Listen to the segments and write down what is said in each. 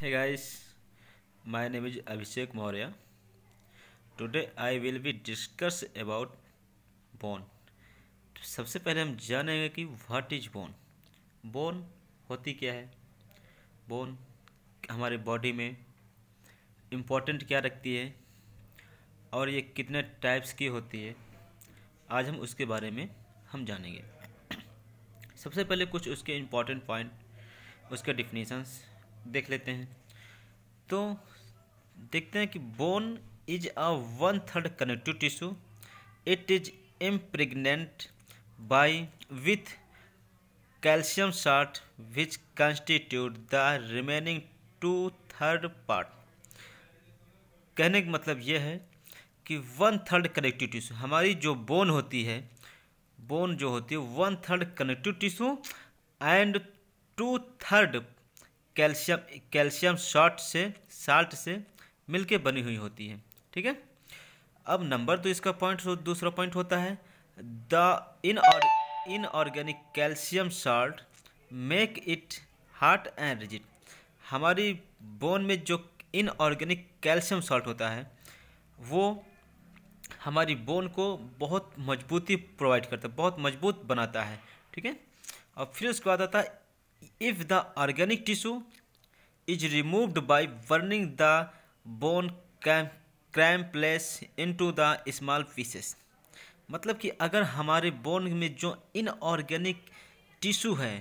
Hey guys my name is Abhishek Maurya today I will be discuss about bone सबसे पहले हम जानेंगे कि व्हाट इज बोन बोन होती क्या है बोन हमारे बॉडी में इम्पोर्टेंट क्या रखती है और ये कितने टाइप्स की होती है आज हम उसके बारे में हम जानेंगे सबसे पहले कुछ उसके इम्पोर्टेंट पॉइंट उसके डिफिनीसन्स देख लेते हैं तो देखते हैं कि bone is a one third connective tissue it is impregnant by with calcium salt which constitute the remaining two third part कहने का मतलब यह है कि वन थर्ड कनेक्टिव टिश्यू हमारी जो बोन होती है बोन जो होती है one third connective tissue and two third calcium calcium short से साल्ट से मिलके बनी हुई होती है ठीक है अब नंबर तो इसका पॉइंट दूसरा पॉइंट होता है द इन और inorganic calcium salt make it hard and rigid हमारी बोन में जो इनऑर्गेनिक कैल्शियम सॉल्ट होता है वो हमारी बोन को बहुत मजबूती प्रोवाइड करता है बहुत मजबूत बनाता है ठीक है और फिर उसके बाद आता है if the organic tissue is removed by burning the bone place into the small pieces मतलब कि अगर हमारे बोन में जो इनऑर्गेनिक टिशू है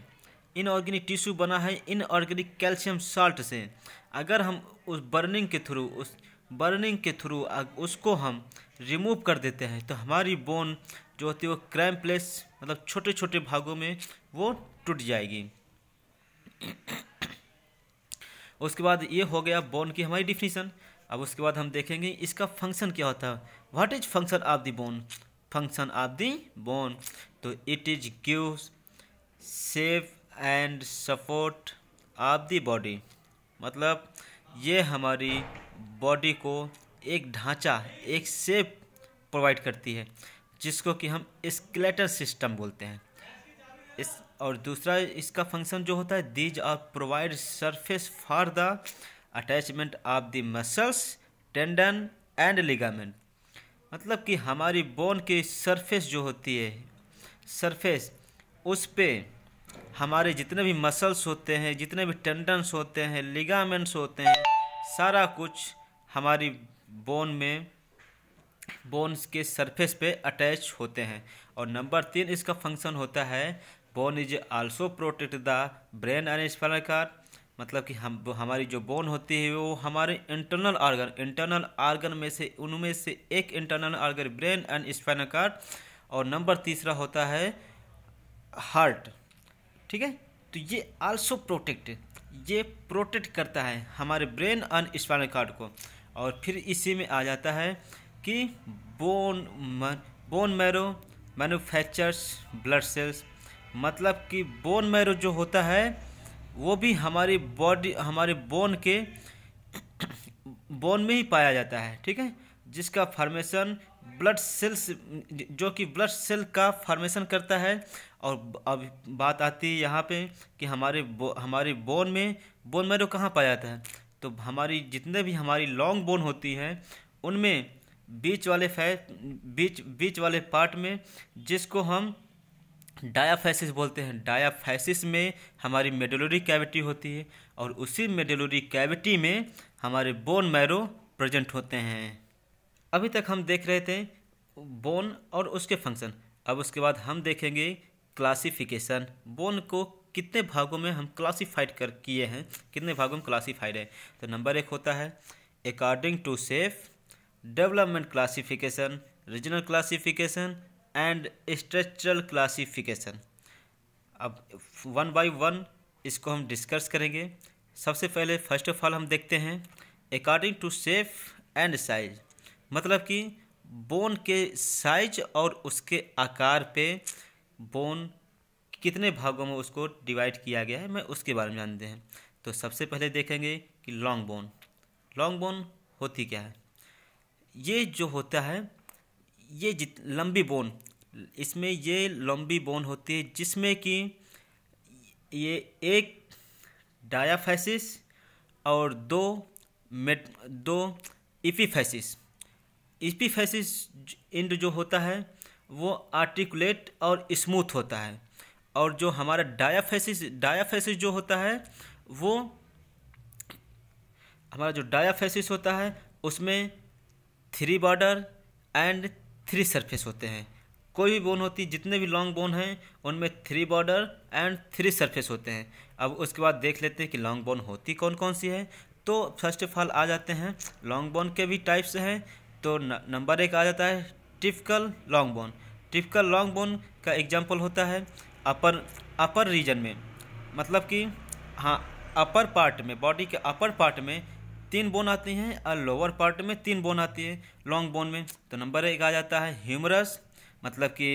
इनऑर्गेनिक टिशू बना है इनऑर्गेनिक कैल्शियम साल्ट से अगर हम उस बर्निंग के थ्रू उस बर्निंग के थ्रू उसको हम रिमूव कर देते हैं तो हमारी बोन जो होती है वो क्रैम्पलेस मतलब छोटे छोटे भागों में वो टूट जाएगी उसके बाद ये हो गया बोन की हमारी डिफिनीसन अब उसके बाद हम देखेंगे इसका फंक्शन क्या होता है what is function of the bone function of the bone तो it is give safe and support of the body मतलब ये हमारी बॉडी को एक ढांचा एक सेप प्रोवाइड करती है जिसको कि हम स्केलेटल सिस्टम बोलते हैं इस और दूसरा इसका फंक्शन जो होता है these are provide surface for the attachment of the muscles tendon and ligament मतलब कि हमारी बोन की सरफेस जो होती है सरफेस उस पर हमारे जितने भी मसल्स होते हैं जितने भी टेंडन्स होते हैं लिगामेंट्स होते हैं सारा कुछ हमारी बोन में बोन्स के सरफेस पे अटैच होते हैं और नंबर तीन इसका फंक्शन होता है bone is also protect the brain and spinal cord मतलब कि हम हमारी जो बोन होती है वो हमारे इंटरनल आर्गन इंटरनल आर्गन में से उनमें से एक internal organ brain and spinal cord और नंबर तीसरा होता है हार्ट ठीक है तो ये आल्सो प्रोटेक्ट ये प्रोटेक्ट करता है हमारे ब्रेन एंड स्पाइनल कार्ड को और फिर इसी में आ जाता है कि bone bone marrow manufactures blood cells मतलब कि बोन मैरो जो होता है वो भी हमारी बॉडी हमारे बोन के बोन में ही पाया जाता है ठीक है जिसका फार्मेशन ब्लड सेल्स जो कि ब्लड सेल का फार्मेशन करता है और अब बात आती है यहाँ पे कि हमारे बो, हमारे बोन में बोन मैरो कहाँ पाया जाता है तो हमारी जितने भी हमारी लॉन्ग बोन होती हैं उनमें बीच वाले फै बीच बीच वाले पार्ट में जिसको हम डायाफेसिस बोलते हैं डायाफैसिस में हमारी मेडुलरी कैविटी होती है और उसी मेडोलोरी कैविटी में हमारे बोन मैरो प्रेजेंट होते हैं अभी तक हम देख रहे थे बोन और उसके फंक्शन अब उसके बाद हम देखेंगे क्लासिफिकेशन बोन को कितने भागों में हम क्लासिफाइड कर किए हैं कितने भागों में क्लासिफाइड है तो नंबर एक होता है according to shape development classification regional classification and structural classification अब वन बाई वन इसको हम डिस्कस करेंगे सबसे पहले फर्स्ट ऑफ ऑल हम देखते हैं according to shape and size मतलब कि बोन के साइज और उसके आकार पे बोन कितने भागों में उसको डिवाइड किया गया है मैं उसके बारे में जानते हैं तो सबसे पहले देखेंगे कि लॉन्ग बोन लॉन्ग बोन होती क्या है ये जो होता है ये जित लंबी बोन इसमें ये लंबी बोन होती है जिसमें कि ये एक डायाफेसिस और दो मेट दो इपीफेसिस इपीफेसिस इंड जो होता है वो आर्टिकुलेट और स्मूथ होता है और जो हमारा डायाफेसिस डायाफेसिस जो होता है वो हमारा जो डायाफेसिस होता है उसमें three border and three surface होते हैं कोई भी बोन होती जितने भी लॉन्ग बोन हैं उनमें three border and three surface होते हैं अब उसके बाद देख लेते हैं कि लॉन्ग बोन होती कौन कौन सी है तो फर्स्ट ऑफ ऑल आ जाते हैं लॉन्ग बोन के भी टाइप्स हैं तो नंबर एक आ जाता है typical long bone typical long bone का एग्जाम्पल होता है अपर अपर रीजन में मतलब कि हाँ अपर पार्ट में बॉडी के अपर पार्ट में तीन बोन आती हैं और लोअर पार्ट में तीन बोन आती है लॉन्ग बोन में तो नंबर एक आ जाता है ह्यूमरस मतलब कि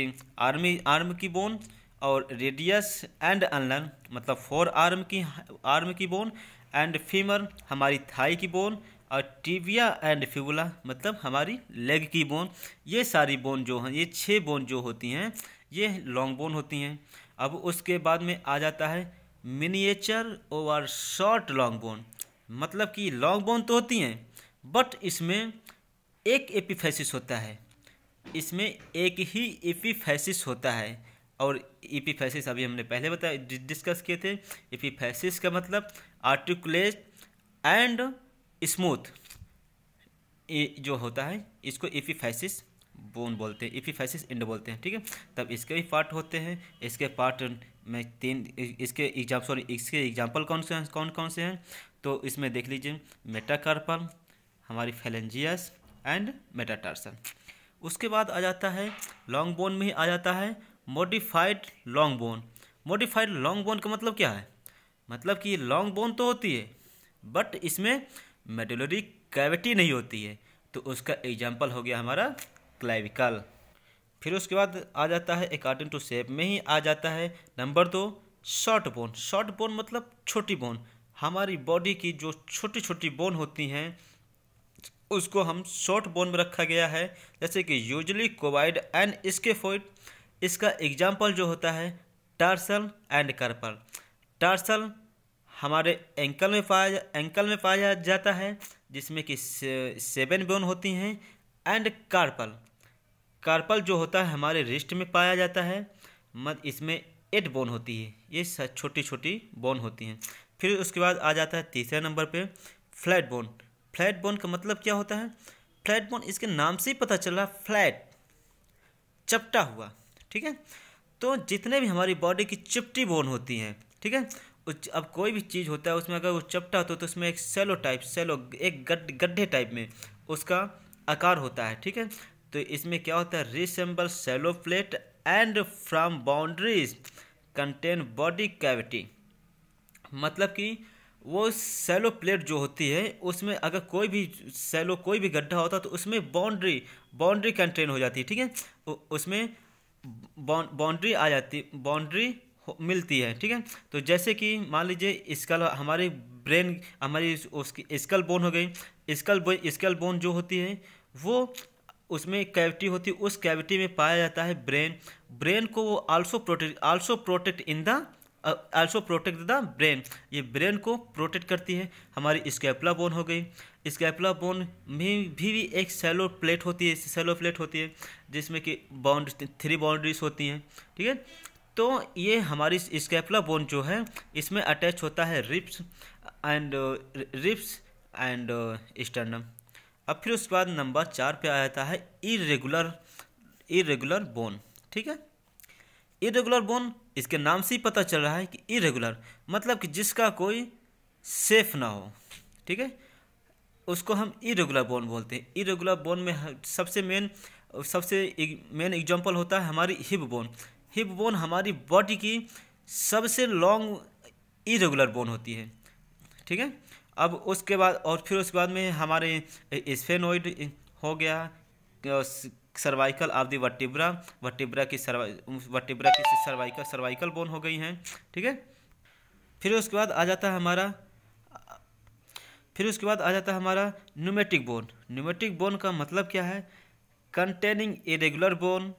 आर्मी आर्म की बोन और रेडियस एंड अनलन मतलब फोर आर्म की आर्म की बोन एंड फीमर हमारी थाई की बोन और टीबिया एंड फिबुला मतलब हमारी लेग की बोन ये सारी बोन जो हैं ये छः बोन जो होती हैं ये लॉन्ग बोन होती हैं अब उसके बाद में आ जाता है miniature over short long bone मतलब कि लॉन्ग बोन तो होती हैं बट इसमें एक एपीफेसिस होता है इसमें एक ही एपिफेसिस होता है और एपिफेसिस अभी हमने पहले बताया डिस्कस किए थे एपिफेसिस का मतलब आर्टिकुलेट एंड स्मूथ जो होता है इसको एपिफेसिस बोन बोलते हैं एपिफेसिस एंड बोलते हैं ठीक है तब इसके भी पार्ट होते हैं इसके पार्ट में तीन इसके एग्जाम सॉरी इसके एग्जाम्पल कौन से कौन कौन से हैं तो इसमें देख लीजिए मेटाकार्पल हमारी फैलेंजियस एंड मेटाटार्सल उसके बाद आ जाता है लॉन्ग बोन में ही आ जाता है modified long bone modified long bone का मतलब क्या है मतलब कि लॉन्ग बोन तो होती है बट इसमें मेडुलरी कैविटी नहीं होती है तो उसका एग्जाम्पल हो गया हमारा क्लाइविकल फिर उसके बाद आ जाता है अकॉर्डिंग टू शेप में ही आ जाता है नंबर दो शॉर्ट बोन शॉर्ट बोन मतलब छोटी बोन हमारी बॉडी की जो छोटी छोटी बोन होती हैं उसको हम शॉर्ट बोन में रखा गया है जैसे कि यूजली कोवाइड एंड स्केफोइड इसका एग्जाम्पल जो होता है टार्सल एंड कर्पल टार्सल हमारे एंकल में पाया एंकल में पाया जाता है जिसमें कि सेवन बोन होती हैं एंड कार्पल कार्पल जो होता है हमारे रिस्ट में पाया जाता है मत इसमें एट बोन होती है ये छोटी छोटी बोन होती हैं फिर उसके बाद आ जाता है तीसरे नंबर पे फ्लैट बोन फ्लैट बोन का मतलब क्या होता है फ्लैट बोन इसके नाम से ही पता चल रहा फ्लैट चपटा हुआ ठीक है तो जितने भी हमारी बॉडी की चिपटी बोन होती हैं ठीक है अब कोई भी चीज़ होता है उसमें अगर वो चपटा होता है तो उसमें एक सेलो टाइप सेलो एक गड्ढे टाइप में उसका आकार होता है ठीक है तो इसमें क्या होता है resemble shallow plate and from boundaries contain body cavity मतलब कि वो सैलो प्लेट जो होती है उसमें अगर कोई भी सैलो कोई भी गड्ढा होता तो उसमें बाउंड्री बाउंड्री कंटेन हो जाती है ठीक है उसमें बाउंड्री आ जाती बाउंड्री मिलती है ठीक है तो जैसे कि मान लीजिए स्कल हमारी ब्रेन हमारी उसकी स्कल बोन हो गई स्कल बोन स्कल बोन जो होती है वो उसमें कैविटी होती है उस कैविटी में पाया जाता है ब्रेन ब्रेन को वो also protect also protect in the also protect the brain ये ब्रेन को प्रोटेक्ट करती है हमारी स्कैपला बोन हो गई स्कैपला बोन में भी, भी एक सेलो प्लेट होती है सेलो प्लेट होती है जिसमें कि बाउंड थ्री बाउंड्रीज होती हैं ठीक है थीके? तो ये हमारी स्कैपला बोन जो है इसमें अटैच होता है ribs and ribs and sternum अब फिर उसके बाद नंबर चार पे आ जाता है इरेगुलर इरेगुलर बोन ठीक है इरेगुलर बोन इसके नाम से ही पता चल रहा है कि इरेगुलर मतलब कि जिसका कोई सेफ ना हो ठीक है उसको हम इरेगुलर बोन बोलते हैं इरेगुलर बोन में सबसे मेन सबसे मेन एग्जांपल होता है हमारी हिप बोन हिप बोन हमारी बॉडी की सबसे लॉन्ग इरेगुलर बोन होती है ठीक है अब उसके बाद और फिर उसके बाद में हमारे स्फेनोइड हो गया सर्वाइकल ऑफ दी वटिब्रा वटिब्रा की सर्वा वटिब्रा की सर्वाइकल सर्वाइकल बोन हो गई हैं ठीक है फिर उसके बाद आ जाता है हमारा फिर उसके बाद आ जाता है हमारा न्यूमेटिक बोन न्यूमेटिक बोन का मतलब क्या है containing irregular bone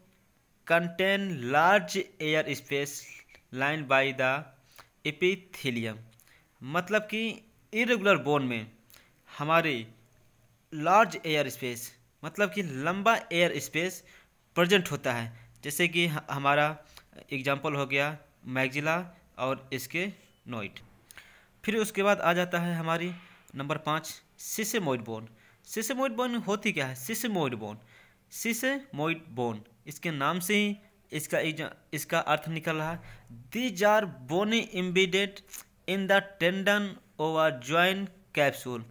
contain large air space line by the epithelium मतलब कि इरेगुलर बोन में हमारे लार्ज एयर स्पेस मतलब कि लंबा एयर स्पेस प्रजेंट होता है जैसे कि हमारा एग्जाम्पल हो गया मैगजिला और इसके नोइट फिर उसके बाद आ जाता है हमारी नंबर पाँच सिसेमोइड बोन सिसेमोइड बोन होती क्या है सिसेमोइड बोन सिसेमोइड बोन इसके नाम से ही इसका इसका अर्थ निकल रहा है these are bony embedded in the tendon over joint capsule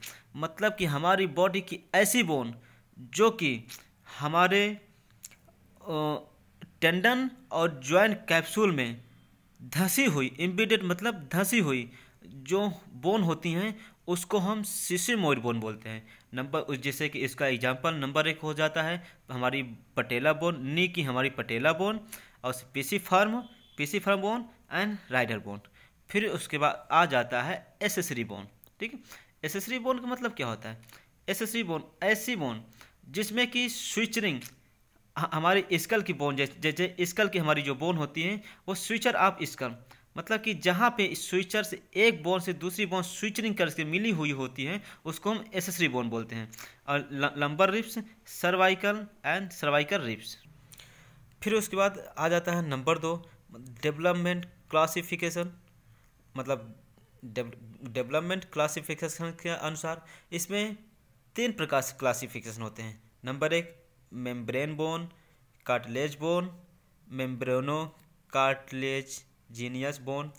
मतलब कि हमारी बॉडी की ऐसी बोन जो कि हमारे टेंडन और जॉइंट कैप्सूल में धंसी हुई इम्बीडियट मतलब धंसी हुई जो बोन होती हैं उसको हम सिसिमोइड बोन बोलते हैं नंबर जैसे कि इसका एग्जाम्पल नंबर एक हो जाता है हमारी पटेला बोन नी की हमारी पटेला बोन और pisiform pisiform bone and rider bone फिर उसके बाद आ जाता है एसेसरी बोन ठीक है एसेसरी बोन का मतलब क्या होता है एसेसरी बोन ऐसी बोन जिसमें कि स्विचरिंग हमारी स्कल की बोन जैसे स्कल की हमारी जो बोन होती है वो स्विचर ऑफ स्कल मतलब कि जहाँ पे स्विचर से एक बोन से दूसरी बोन स्विचरिंग करके मिली हुई होती है उसको हम एसेसरी बोन बोलते हैं और lumbar ribs cervical and cervical ribs फिर उसके बाद आ जाता है नंबर दो डेवलपमेंट क्लासिफिकेशन मतलब डेवलपमेंट क्लासिफिकेशन के अनुसार इसमें तीन प्रकार से क्लासिफिकेशन होते हैं नंबर एक membrane bone cartilage bone membranocartilaginous bone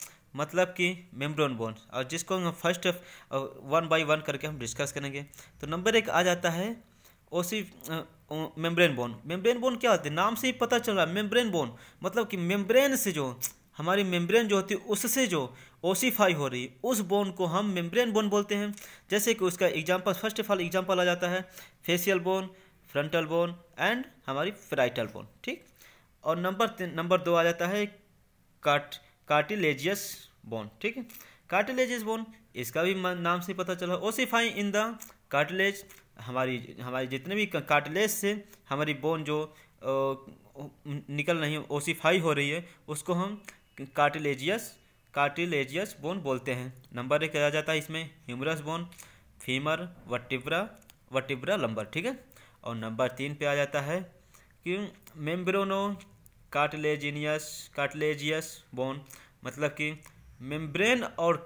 मतलब कि मेम्ब्रोन बोन और जिसको हम फर्स्ट वन बाय वन करके हम डिस्कस करेंगे तो नंबर एक आ जाता है ओसी मेम्ब्रेन बोन मेम्ब्रेन बोन क्या होते हैं नाम से ही पता चल रहा है मेम्ब्रेन बोन मतलब कि मेम्ब्रेन से जो हमारी मेम्ब्रेन जो होती है उससे जो ओसीफाई हो रही उस बोन को हम मेम्ब्रेन बोन बोलते हैं जैसे कि उसका example first of all example आ जाता है facial bone frontal bone and हमारी फ्राइटल बोन ठीक और नंबर नंबर दो आ जाता है काट कार्टिलेजियस बोन ठीक है कार्टिलेजियस बोन इसका भी नाम से पता चला ओसीफाई इन द कार्टिलेज हमारी हमारी जितने भी कार्टिलेज से हमारी बोन जो निकल रही ओसीफाई हो रही है उसको हम कार्टिलेजियस कार्टिलेजियस बोन बोलते हैं नंबर एक आ जाता है इसमें humerus bone femur vertebra vertebra lumbar ठीक है और नंबर तीन पे आ जाता है कि मेम्ब्रोनो कार्टिलेजिनियस कार्टिलेजियस बोन मतलब कि मेम्ब्रेन और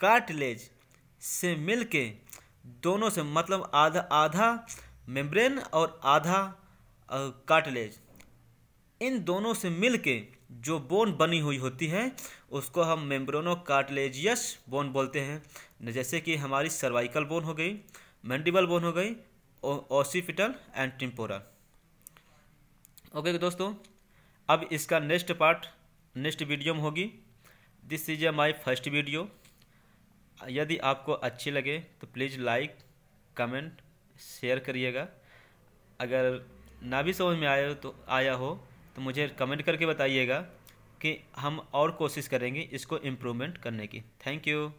कार्टिलेज से मिल के दोनों से मतलब आधा आधा मेम्ब्रेन और आधा कार्टिलेज इन दोनों से मिल के जो बोन बनी हुई होती है उसको हम मेम्ब्रोनो कार्टिलेजियस बोन बोलते हैं जैसे कि हमारी सर्वाइकल बोन हो गई मैंडिबल बोन हो गई ओसीपिटल एंड टिम्पोरल ओके दोस्तों अब इसका नेक्स्ट पार्ट नेक्स्ट वीडियो में होगी this is a my first video यदि आपको अच्छी लगे तो प्लीज़ लाइक कमेंट शेयर करिएगा अगर ना भी समझ में आया तो आया हो तो मुझे कमेंट करके बताइएगा कि हम और कोशिश करेंगे इसको इम्प्रूवमेंट करने की थैंक यू